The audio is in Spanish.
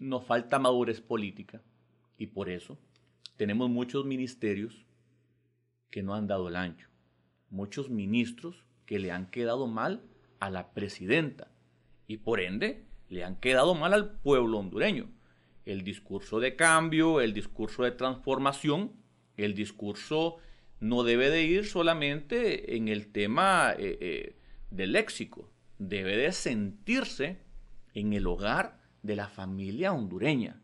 nos falta madurez política y por eso tenemos muchos ministerios que no han dado el ancho, muchos ministros que le han quedado mal a la presidenta y por ende le han quedado mal al pueblo hondureño. El discurso de cambio, el discurso de transformación, el discurso no debe de ir solamente en el tema eh, eh, del léxico, debe de sentirse en el hogar de la familia hondureña.